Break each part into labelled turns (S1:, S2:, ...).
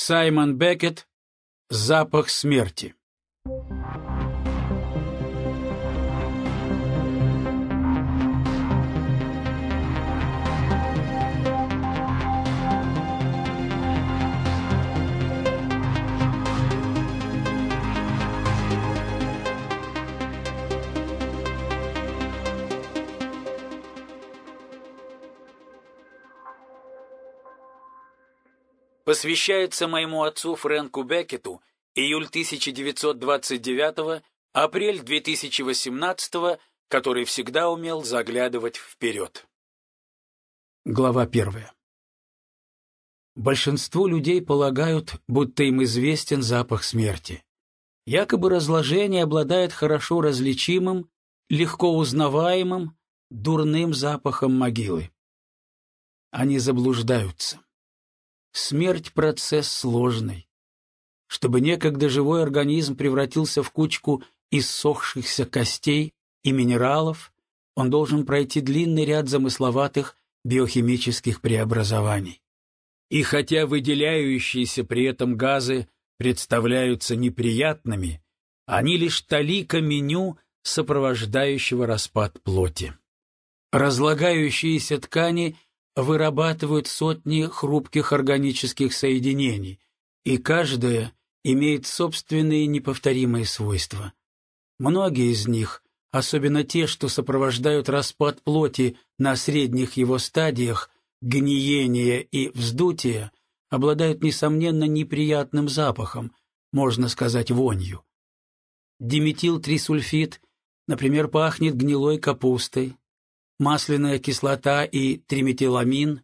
S1: Саймон Беккет «Запах смерти». посвящается моему отцу Фрэнку Беккету июль 1929 апрель 2018 который всегда умел заглядывать вперед. Глава первая. Большинство людей полагают, будто им известен запах смерти. Якобы разложение обладает хорошо различимым, легко узнаваемым, дурным запахом могилы. Они заблуждаются. Смерть — процесс сложный. Чтобы некогда живой организм превратился в кучку иссохшихся костей и минералов, он должен пройти длинный ряд замысловатых биохимических преобразований. И хотя выделяющиеся при этом газы представляются неприятными, они лишь талика меню сопровождающего распад плоти. Разлагающиеся ткани — вырабатывают сотни хрупких органических соединений, и каждая имеет собственные неповторимые свойства. Многие из них, особенно те, что сопровождают распад плоти на средних его стадиях, гниение и вздутие, обладают, несомненно, неприятным запахом, можно сказать, вонью. Диметилтрисульфид, например, пахнет гнилой капустой, масляная кислота и триметиламин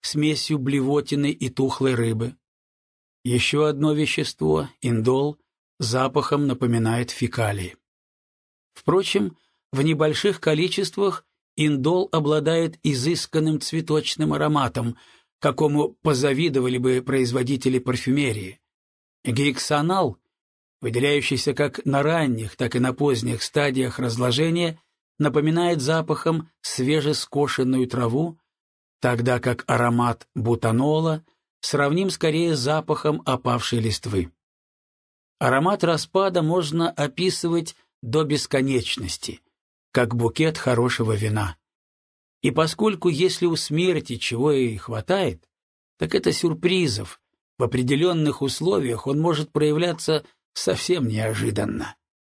S1: смесью блевотины и тухлой рыбы. Еще одно вещество, индол, запахом напоминает фекалии. Впрочем, в небольших количествах индол обладает изысканным цветочным ароматом, какому позавидовали бы производители парфюмерии. Гексонал, выделяющийся как на ранних, так и на поздних стадиях разложения, напоминает запахом свежескошенную траву, тогда как аромат бутанола сравним скорее с запахом опавшей листвы. Аромат распада можно описывать до бесконечности, как букет хорошего вина. И поскольку если у смерти чего и хватает, так это сюрпризов, в определенных условиях он может проявляться совсем неожиданно.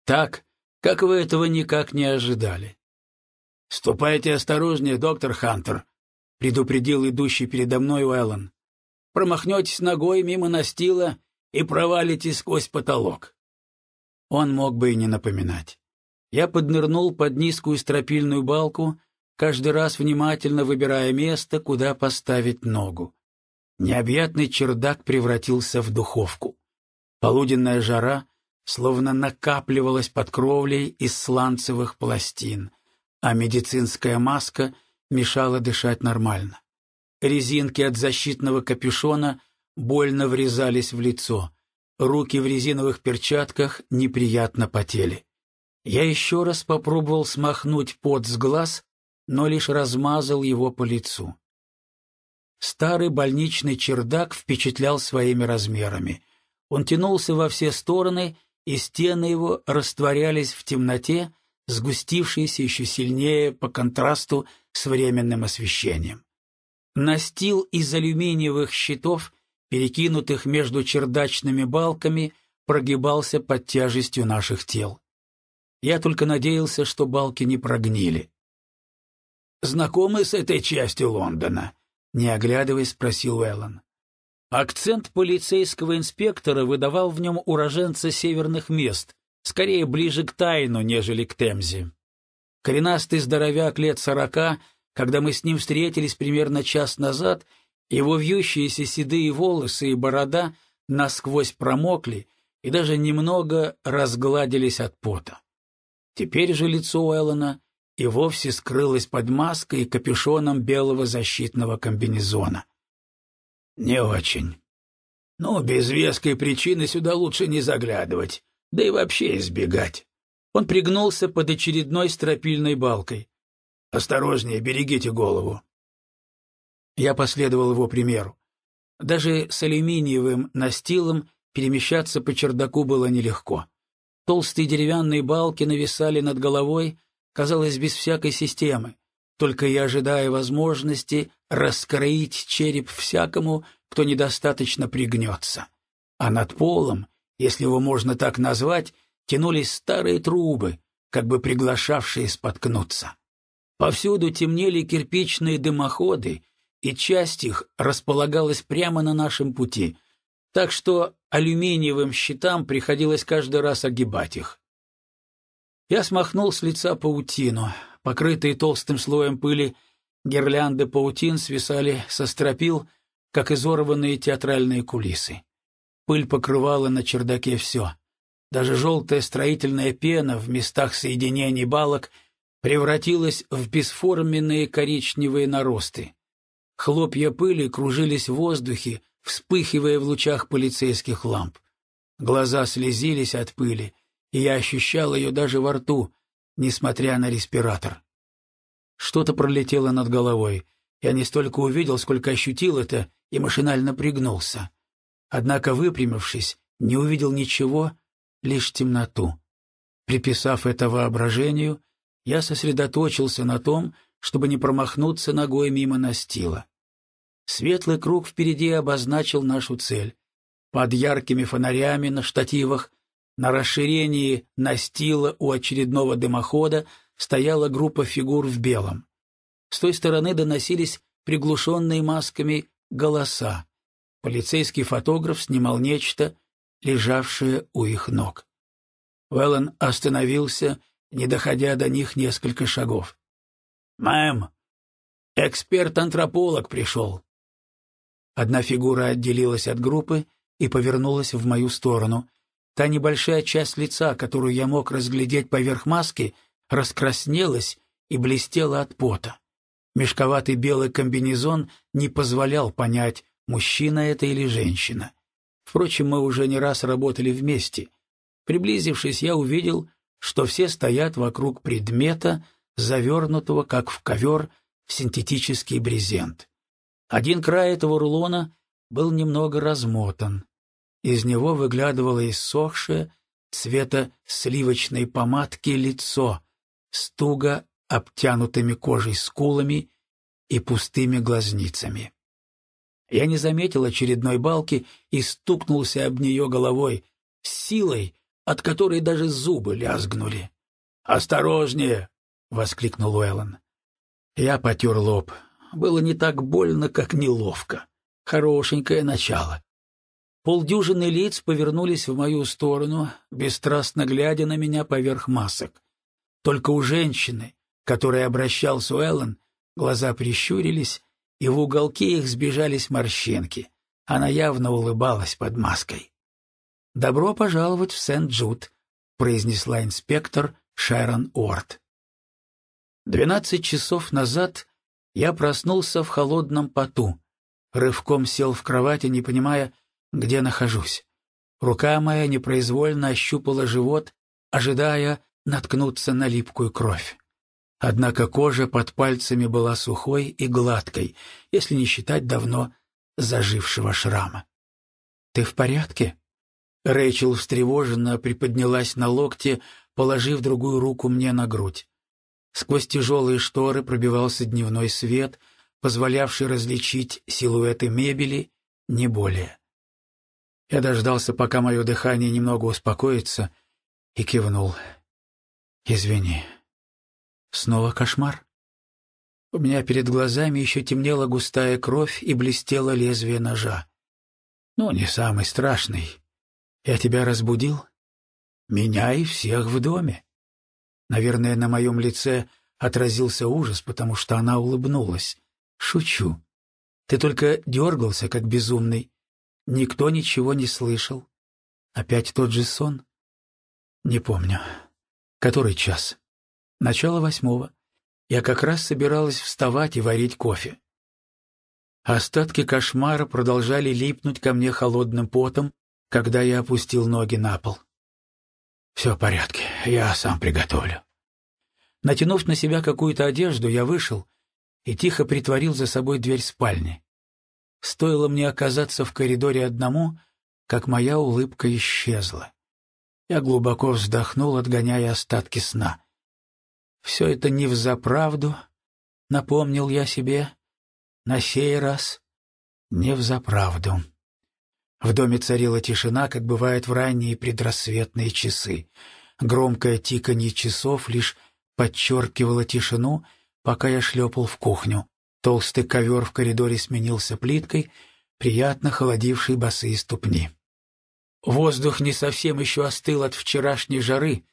S1: Так, как вы этого никак не ожидали? — Ступайте осторожнее, доктор Хантер, — предупредил идущий передо мной Уэллон. — Промахнетесь ногой мимо настила и провалитесь сквозь потолок. Он мог бы и не напоминать. Я поднырнул под низкую стропильную балку, каждый раз внимательно выбирая место, куда поставить ногу. Необъятный чердак превратился в духовку. Полуденная жара словно накапливалась под кровлей из сланцевых пластин, а медицинская маска мешала дышать нормально. Резинки от защитного капюшона больно врезались в лицо, руки в резиновых перчатках неприятно потели. Я еще раз попробовал смахнуть пот с глаз, но лишь размазал его по лицу. Старый больничный чердак впечатлял своими размерами. Он тянулся во все стороны и стены его растворялись в темноте, сгустившейся еще сильнее по контрасту с временным освещением. Настил из алюминиевых щитов, перекинутых между чердачными балками, прогибался под тяжестью наших тел. Я только надеялся, что балки не прогнили. «Знакомы с этой частью Лондона?» — не оглядываясь, спросил Эллен. Акцент полицейского инспектора выдавал в нем уроженца северных мест, скорее ближе к Тайну, нежели к Темзе. Коренастый здоровяк лет сорока, когда мы с ним встретились примерно час назад, его вьющиеся седые волосы и борода насквозь промокли и даже немного разгладились от пота. Теперь же лицо Эллона и вовсе скрылось под маской и капюшоном белого защитного комбинезона. Не очень. Ну, без веской причины сюда лучше не заглядывать, да и вообще избегать. Он пригнулся под очередной стропильной балкой. Осторожнее, берегите голову. Я последовал его примеру. Даже с алюминиевым настилом перемещаться по чердаку было нелегко. Толстые деревянные балки нависали над головой, казалось, без всякой системы, только и ожидая возможности раскроить череп всякому, кто недостаточно пригнется. А над полом, если его можно так назвать, тянулись старые трубы, как бы приглашавшие споткнуться. Повсюду темнели кирпичные дымоходы, и часть их располагалась прямо на нашем пути, так что алюминиевым щитам приходилось каждый раз огибать их. Я смахнул с лица паутину, покрытые толстым слоем пыли, Гирлянды паутин свисали со стропил, как изорванные театральные кулисы. Пыль покрывала на чердаке все. Даже желтая строительная пена в местах соединений балок превратилась в бесформенные коричневые наросты. Хлопья пыли кружились в воздухе, вспыхивая в лучах полицейских ламп. Глаза слезились от пыли, и я ощущал ее даже во рту, несмотря на респиратор. Что-то пролетело над головой. Я не столько увидел, сколько ощутил это и машинально пригнулся. Однако, выпрямившись, не увидел ничего, лишь темноту. Приписав это воображению, я сосредоточился на том, чтобы не промахнуться ногой мимо настила. Светлый круг впереди обозначил нашу цель. Под яркими фонарями на штативах, на расширении настила у очередного дымохода — стояла группа фигур в белом. С той стороны доносились приглушенные масками голоса. Полицейский фотограф снимал нечто, лежавшее у их ног. Вэллон остановился, не доходя до них несколько шагов. «Мэм, эксперт-антрополог пришел». Одна фигура отделилась от группы и повернулась в мою сторону. Та небольшая часть лица, которую я мог разглядеть поверх маски — раскраснелась и блестела от пота. Мешковатый белый комбинезон не позволял понять, мужчина это или женщина. Впрочем, мы уже не раз работали вместе. Приблизившись, я увидел, что все стоят вокруг предмета, завернутого, как в ковер, в синтетический брезент. Один край этого рулона был немного размотан. Из него выглядывало иссохшее, цвета сливочной помадки лицо, с туго обтянутыми кожей скулами и пустыми глазницами. Я не заметил очередной балки и стукнулся об нее головой с силой, от которой даже зубы лязгнули. «Осторожнее!» — воскликнул Уэллон. Я потер лоб. Было не так больно, как неловко. Хорошенькое начало. Полдюжины лиц повернулись в мою сторону, бесстрастно глядя на меня поверх масок. Только у женщины, которой обращался Уэллон, глаза прищурились, и в уголке их сбежались морщинки. Она явно улыбалась под маской. «Добро пожаловать в Сент-Джуд», — произнесла инспектор Шэрон Уорд. Двенадцать часов назад я проснулся в холодном поту, рывком сел в кровати, не понимая, где нахожусь. Рука моя непроизвольно ощупала живот, ожидая, наткнуться на липкую кровь. Однако кожа под пальцами была сухой и гладкой, если не считать давно зажившего шрама. «Ты в порядке?» Рэйчел встревоженно приподнялась на локте, положив другую руку мне на грудь. Сквозь тяжелые шторы пробивался дневной свет, позволявший различить силуэты мебели, не более. Я дождался, пока мое дыхание немного успокоится, и кивнул — Извини. Снова кошмар? У меня перед глазами еще темнела густая кровь и блестело лезвие ножа. Ну, не самый страшный. Я тебя разбудил? Меня и всех в доме. Наверное, на моем лице отразился ужас, потому что она улыбнулась. Шучу. Ты только дергался, как безумный. Никто ничего не слышал. Опять тот же сон? Не помню. Который час? Начало восьмого. Я как раз собиралась вставать и варить кофе. Остатки кошмара продолжали липнуть ко мне холодным потом, когда я опустил ноги на пол. «Все в порядке, я сам приготовлю». Натянув на себя какую-то одежду, я вышел и тихо притворил за собой дверь спальни. Стоило мне оказаться в коридоре одному, как моя улыбка исчезла. Я глубоко вздохнул, отгоняя остатки сна. Все это не взаправду, напомнил я себе. На сей раз не взаправду. В доме царила тишина, как бывает в ранние предрассветные часы. Громкое тиканье часов лишь подчеркивало тишину, пока я шлепал в кухню. Толстый ковер в коридоре сменился плиткой, приятно холодившей босые ступни. Воздух не совсем еще остыл от вчерашней жары,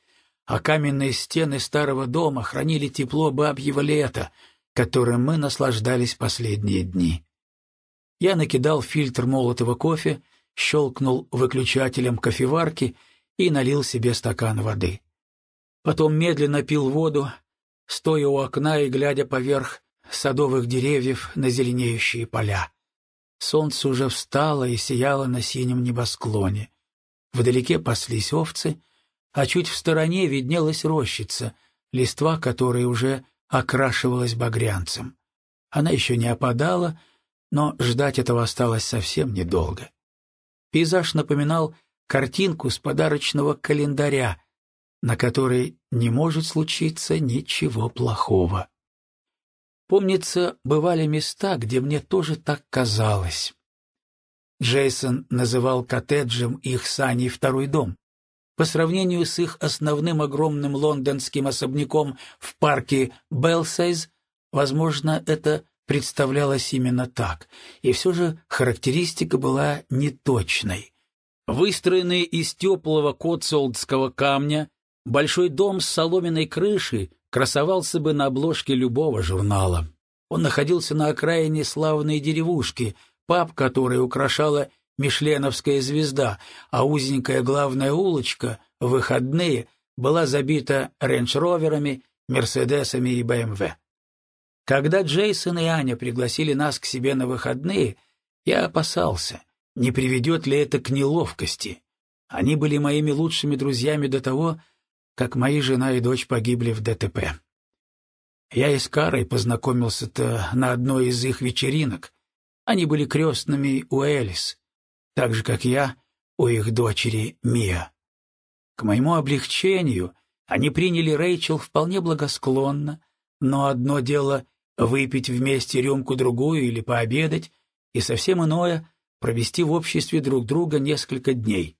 S1: а каменные стены старого дома хранили тепло бабьего лета, которым мы наслаждались последние дни. Я накидал фильтр молотого кофе, щелкнул выключателем кофеварки и налил себе стакан воды. Потом медленно пил воду, стоя у окна и глядя поверх садовых деревьев на зеленеющие поля. Солнце уже встало и сияло на синем небосклоне. Вдалеке паслись овцы, а чуть в стороне виднелась рощица, листва которой уже окрашивалась багрянцем. Она еще не опадала, но ждать этого осталось совсем недолго. Пейзаж напоминал картинку с подарочного календаря, на которой не может случиться ничего плохого. Помнится, бывали места, где мне тоже так казалось. Джейсон называл коттеджем их сани второй дом. По сравнению с их основным огромным лондонским особняком в парке Белсайз, возможно, это представлялось именно так, и все же характеристика была неточной. Выстроенный из теплого котсолдского камня, большой дом с соломенной крышей красовался бы на обложке любого журнала. Он находился на окраине славной деревушки — паб, который украшала Мишленовская звезда, а узенькая главная улочка в выходные была забита рейндж-роверами, мерседесами и БМВ. Эм Когда Джейсон и Аня пригласили нас к себе на выходные, я опасался, не приведет ли это к неловкости. Они были моими лучшими друзьями до того, как мои жена и дочь погибли в ДТП. Я и с Карой познакомился-то на одной из их вечеринок, они были крестными у Элис, так же, как я, у их дочери Мия. К моему облегчению они приняли Рэйчел вполне благосклонно, но одно дело — выпить вместе рюмку-другую или пообедать, и совсем иное — провести в обществе друг друга несколько дней.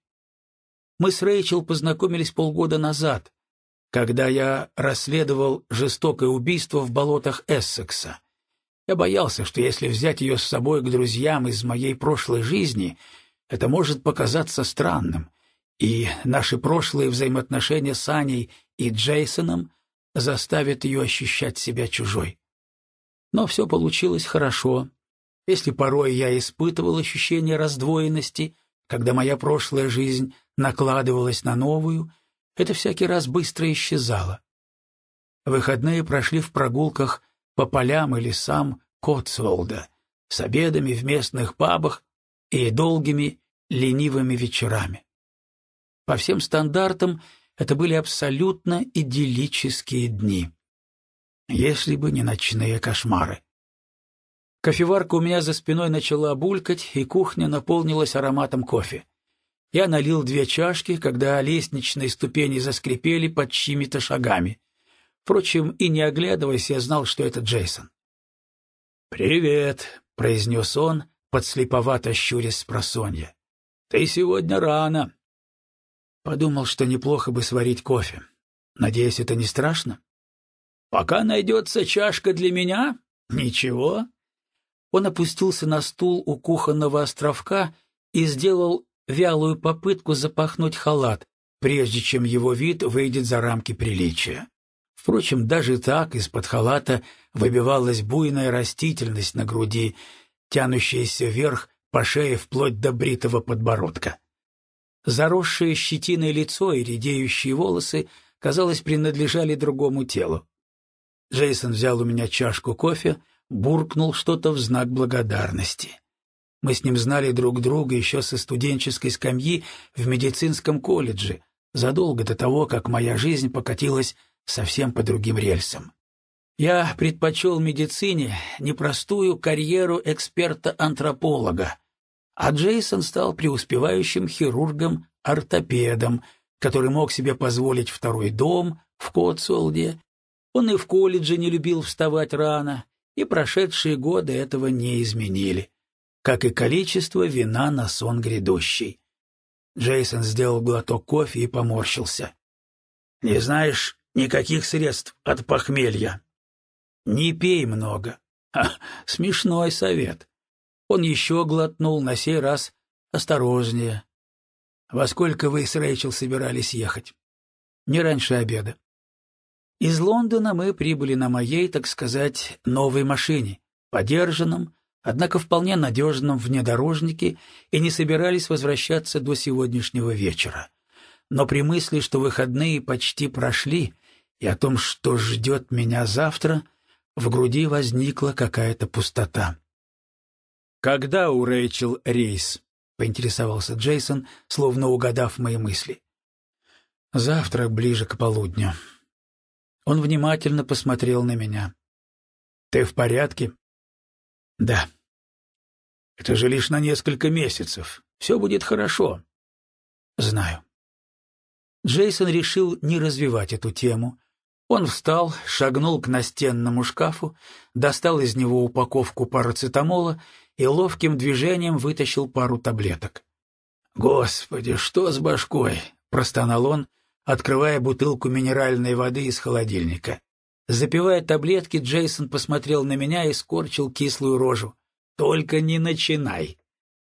S1: Мы с Рэйчел познакомились полгода назад, когда я расследовал жестокое убийство в болотах Эссекса — я боялся, что если взять ее с собой к друзьям из моей прошлой жизни, это может показаться странным, и наши прошлые взаимоотношения с Аней и Джейсоном заставят ее ощущать себя чужой. Но все получилось хорошо. Если порой я испытывал ощущение раздвоенности, когда моя прошлая жизнь накладывалась на новую, это всякий раз быстро исчезало. Выходные прошли в прогулках по полям и лесам Котсволда, с обедами в местных пабах и долгими ленивыми вечерами. По всем стандартам это были абсолютно идиллические дни, если бы не ночные кошмары. Кофеварка у меня за спиной начала булькать, и кухня наполнилась ароматом кофе. Я налил две чашки, когда лестничные ступени заскрипели под чьими-то шагами. Впрочем, и не оглядываясь, я знал, что это Джейсон. «Привет», — произнес он, подслеповато щурясь с просонья. «Ты сегодня рано». Подумал, что неплохо бы сварить кофе. Надеюсь, это не страшно? «Пока найдется чашка для меня? Ничего». Он опустился на стул у кухонного островка и сделал вялую попытку запахнуть халат, прежде чем его вид выйдет за рамки приличия. Впрочем, даже так из-под халата выбивалась буйная растительность на груди, тянущаяся вверх по шее вплоть до бритого подбородка. Заросшее щетиной лицо и редеющие волосы, казалось, принадлежали другому телу. Джейсон взял у меня чашку кофе, буркнул что-то в знак благодарности. Мы с ним знали друг друга еще со студенческой скамьи в медицинском колледже, задолго до того, как моя жизнь покатилась совсем по другим рельсам. Я предпочел медицине непростую карьеру эксперта-антрополога, а Джейсон стал преуспевающим хирургом-ортопедом, который мог себе позволить второй дом в Котсолде. Он и в колледже не любил вставать рано, и прошедшие годы этого не изменили, как и количество вина на сон грядущий. Джейсон сделал глоток кофе и поморщился. — Не знаешь, Никаких средств от похмелья. Не пей много. Ха, смешной совет. Он еще глотнул, на сей раз осторожнее. Во сколько вы с Рэйчел собирались ехать? Не раньше обеда. Из Лондона мы прибыли на моей, так сказать, новой машине, подержанном, однако вполне надежном внедорожнике, и не собирались возвращаться до сегодняшнего вечера но при мысли, что выходные почти прошли, и о том, что ждет меня завтра, в груди возникла какая-то пустота. «Когда у Рэйчел рейс?» — поинтересовался Джейсон, словно угадав мои мысли. «Завтра, ближе к полудню». Он внимательно посмотрел на меня. «Ты в порядке?» «Да». «Это же лишь на несколько месяцев. Все будет хорошо». «Знаю». Джейсон решил не развивать эту тему. Он встал, шагнул к настенному шкафу, достал из него упаковку парацетамола и ловким движением вытащил пару таблеток. «Господи, что с башкой?» — простонал он, открывая бутылку минеральной воды из холодильника. Запивая таблетки, Джейсон посмотрел на меня и скорчил кислую рожу. «Только не начинай!»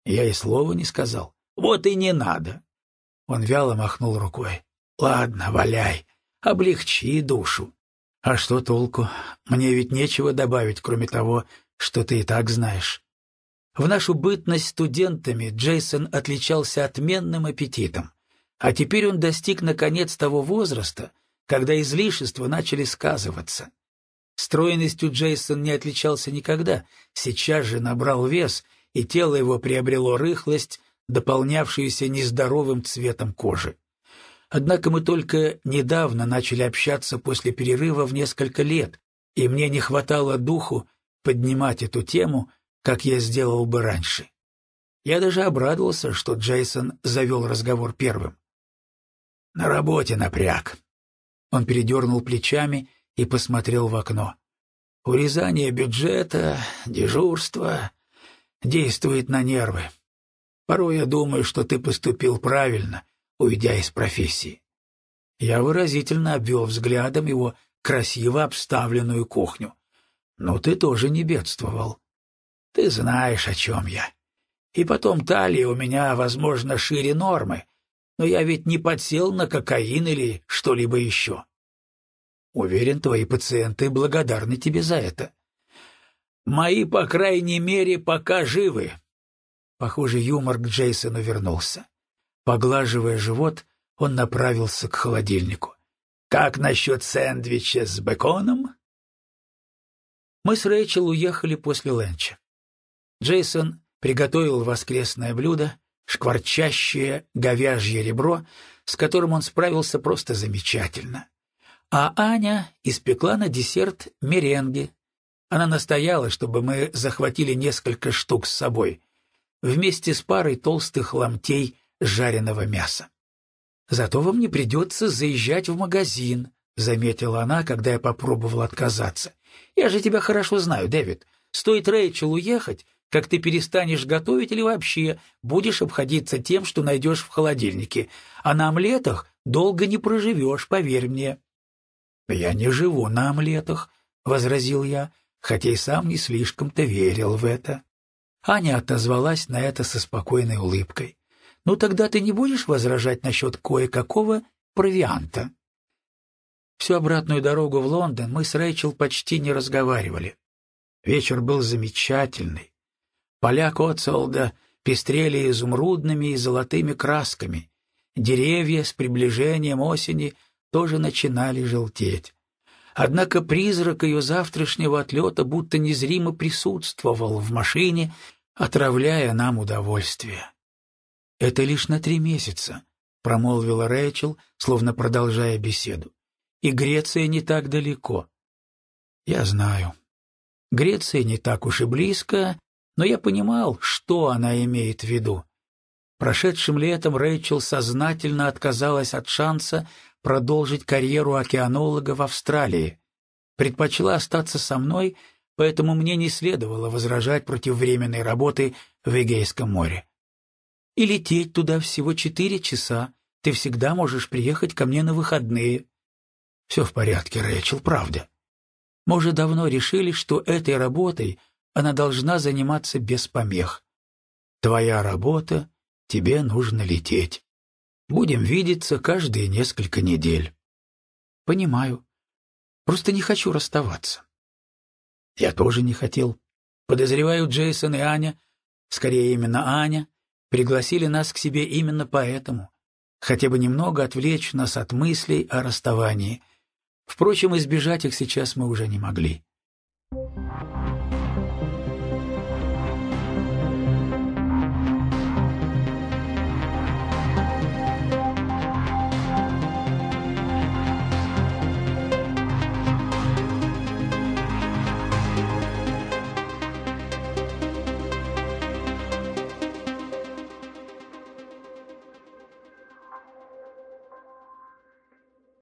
S1: Я и слова не сказал. «Вот и не надо. Он вяло махнул рукой. «Ладно, валяй, облегчи душу. А что толку? Мне ведь нечего добавить, кроме того, что ты и так знаешь». В нашу бытность студентами Джейсон отличался отменным аппетитом. А теперь он достиг наконец того возраста, когда излишества начали сказываться. Стройностью Джейсон не отличался никогда, сейчас же набрал вес, и тело его приобрело рыхлость, дополнявшиеся нездоровым цветом кожи. Однако мы только недавно начали общаться после перерыва в несколько лет, и мне не хватало духу поднимать эту тему, как я сделал бы раньше. Я даже обрадовался, что Джейсон завел разговор первым. «На работе напряг». Он передернул плечами и посмотрел в окно. «Урезание бюджета, дежурство действует на нервы. Порой я думаю, что ты поступил правильно, уйдя из профессии. Я выразительно обвел взглядом его красиво обставленную кухню. Но ты тоже не бедствовал. Ты знаешь, о чем я. И потом талия у меня, возможно, шире нормы, но я ведь не подсел на кокаин или что-либо еще. Уверен, твои пациенты благодарны тебе за это. Мои, по крайней мере, пока живы, Похоже, юмор к Джейсону вернулся. Поглаживая живот, он направился к холодильнику. «Как насчет сэндвича с беконом?» Мы с Рэйчел уехали после ленча. Джейсон приготовил воскресное блюдо, шкварчащее говяжье ребро, с которым он справился просто замечательно. А Аня испекла на десерт меренги. Она настояла, чтобы мы захватили несколько штук с собой вместе с парой толстых ломтей жареного мяса. «Зато вам не придется заезжать в магазин», — заметила она, когда я попробовал отказаться. «Я же тебя хорошо знаю, Дэвид. Стоит Рэйчел уехать, как ты перестанешь готовить или вообще будешь обходиться тем, что найдешь в холодильнике. А на омлетах долго не проживешь, поверь мне». «Я не живу на омлетах», — возразил я, хотя и сам не слишком-то верил в это. Аня отозвалась на это со спокойной улыбкой. «Ну тогда ты не будешь возражать насчет кое-какого провианта?» Всю обратную дорогу в Лондон мы с Рэйчел почти не разговаривали. Вечер был замечательный. Поля Коцолда пестрели изумрудными и золотыми красками. Деревья с приближением осени тоже начинали желтеть. Однако призрак ее завтрашнего отлета будто незримо присутствовал в машине, отравляя нам удовольствие. «Это лишь на три месяца», — промолвила Рэйчел, словно продолжая беседу. «И Греция не так далеко». «Я знаю. Греция не так уж и близко, но я понимал, что она имеет в виду. Прошедшим летом Рэйчел сознательно отказалась от шанса продолжить карьеру океанолога в Австралии, предпочла остаться со мной поэтому мне не следовало возражать против временной работы в Эгейском море. И лететь туда всего четыре часа. Ты всегда можешь приехать ко мне на выходные. Все в порядке, Рэйчел, правда. Мы уже давно решили, что этой работой она должна заниматься без помех. Твоя работа, тебе нужно лететь. Будем видеться каждые несколько недель. Понимаю. Просто не хочу расставаться. Я тоже не хотел. Подозреваю, Джейсон и Аня, скорее именно Аня, пригласили нас к себе именно поэтому. Хотя бы немного отвлечь нас от мыслей о расставании. Впрочем, избежать их сейчас мы уже не могли. Thank you.